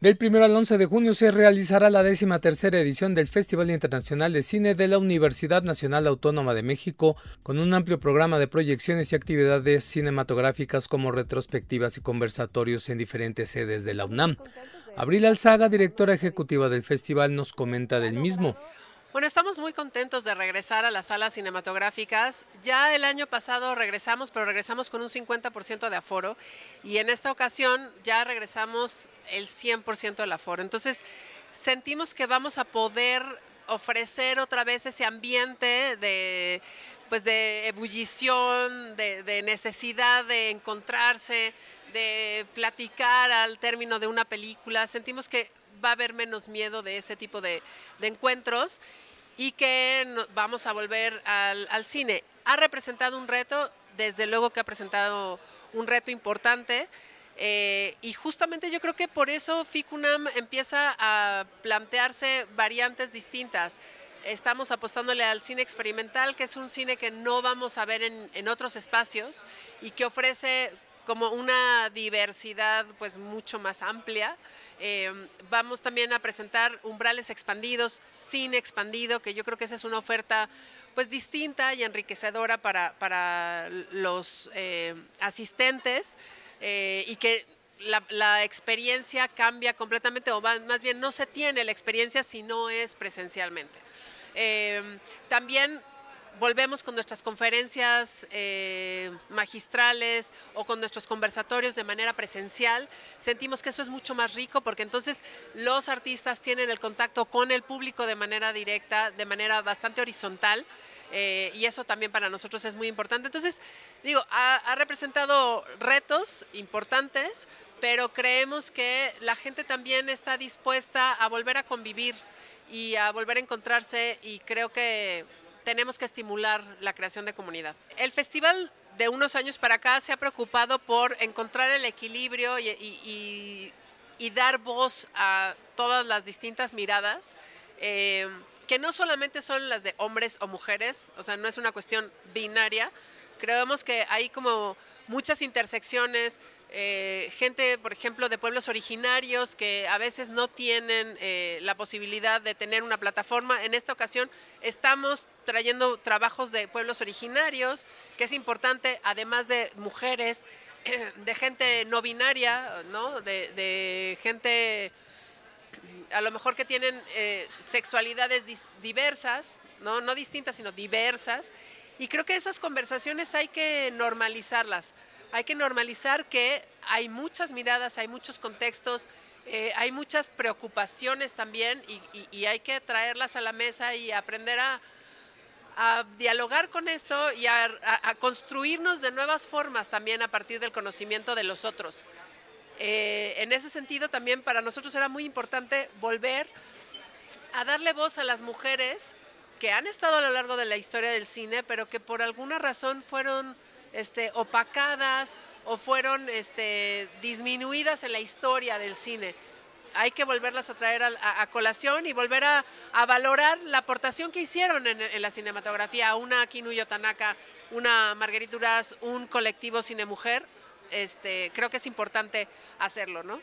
Del 1 al 11 de junio se realizará la décima tercera edición del Festival Internacional de Cine de la Universidad Nacional Autónoma de México, con un amplio programa de proyecciones y actividades cinematográficas como retrospectivas y conversatorios en diferentes sedes de la UNAM. Abril Alzaga, directora ejecutiva del festival, nos comenta del mismo. Bueno, estamos muy contentos de regresar a las salas cinematográficas. Ya el año pasado regresamos, pero regresamos con un 50% de aforo y en esta ocasión ya regresamos el 100% del aforo. Entonces, sentimos que vamos a poder ofrecer otra vez ese ambiente de pues de ebullición, de, necesidad de encontrarse, de platicar al término de una película. Sentimos que va a haber menos miedo de ese tipo de, encuentros y que vamos a volver al, cine. Ha representado un reto, desde luego que ha presentado un reto importante. Eh, y justamente yo creo que por eso FICUNAM empieza a plantearse variantes distintas. Estamos apostándole al cine experimental, que es un cine que no vamos a ver en, en otros espacios y que ofrece como una diversidad pues mucho más amplia. Em, vamos también a presentar umbrales expandidos, sin expandido, que yo creo que esa es una oferta pues distinta y enriquecedora para, los eh, asistentes eh, y que la, la, experiencia cambia completamente o más bien no se tiene la experiencia si no es presencialmente. Em, también volvemos con nuestras conferencias eh, magistrales o con nuestros conversatorios de manera presencial, sentimos que eso es mucho más rico porque entonces los artistas tienen el contacto con el público de manera directa, de manera bastante horizontal. Eh, y eso también para nosotros es muy importante. Entonces, digo, ha, ha representado retos importantes, pero creemos que la gente también está dispuesta a volver a convivir y a volver a encontrarse y creo que tenemos que estimular la creación de comunidad. El festival de unos años para acá se ha preocupado por encontrar el equilibrio y, dar voz a todas las distintas miradas. Eh, que no solamente son las de hombres o mujeres, o sea, no es una cuestión binaria. Creemos que hay como muchas intersecciones, eh, gente, por ejemplo, de pueblos originarios que a veces no tienen eh, la posibilidad de tener una plataforma. En esta ocasión estamos trayendo trabajos de pueblos originarios, que es importante, además de mujeres, de gente no binaria, ¿no? De, gente a lo mejor que tienen eh, sexualidades diversas, ¿no? no distintas, sino diversas. Y creo que esas conversaciones hay que normalizarlas hay que normalizar que hay muchas miradas, hay muchos contextos, eh, hay muchas preocupaciones también y, hay que traerlas a la mesa y aprender a, dialogar con esto y a, construirnos de nuevas formas también a partir del conocimiento de los otros. Eh, en ese sentido también para nosotros era muy importante volver a darle voz a las mujeres que han estado a lo largo de la historia del cine, pero que por alguna razón fueron este, opacadas o fueron este, disminuidas en la historia del cine. Hay que volverlas a traer a, colación y volver a, valorar la aportación que hicieron en, la cinematografía. Una Kinuyo Tanaka, una Marguerite Duras, un colectivo Cine Mujer, este, creo que es importante hacerlo, ¿no?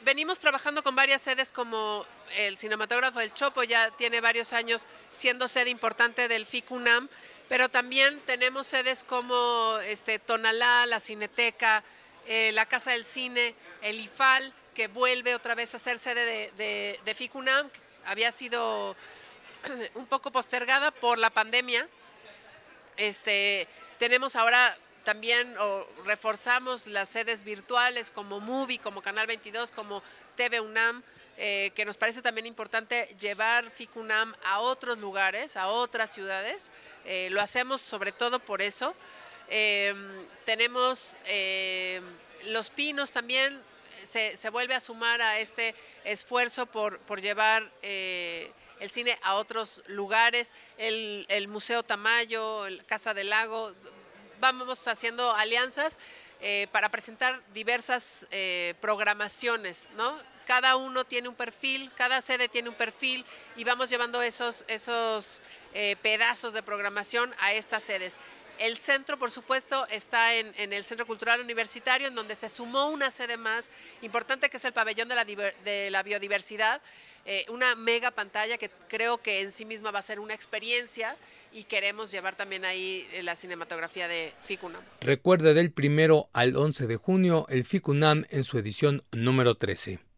venimos trabajando con varias sedes como el cinematógrafo del Chopo ya tiene varios años siendo sede importante del FICUNAM, pero también tenemos sedes como este, Tonalá, la Cineteca, eh, la Casa del Cine, el IFAL, que vuelve otra vez a ser sede de, FICUNAM, había sido un poco postergada por la pandemia. Este, tenemos ahora también reforzamos las sedes virtuales como MUBI, como Canal 22, como TV UNAM, eh, que nos parece también importante llevar FICUNAM a otros lugares, a otras ciudades. Eh, lo hacemos sobre todo por eso. Em, tenemos em, los pinos también, eh, se, vuelve a sumar a este esfuerzo por, llevar el cine a otros lugares, el, Museo Tamayo, el Casa del Lago, vamos haciendo alianzas eh, para presentar diversas eh, programaciones, ¿no? Cada uno tiene un perfil, cada sede tiene un perfil y vamos llevando esos, esos eh, pedazos de programación a estas sedes. El centro, por supuesto, está en, el Centro Cultural Universitario, en donde se sumó una sede más importante, que es el Pabellón de la, Biodiversidad, eh, una mega pantalla que creo que en sí misma va a ser una experiencia y queremos llevar también ahí eh, la cinematografía de FICUNAM. Recuerde del primero al 11 de junio el FICUNAM en su edición número 13.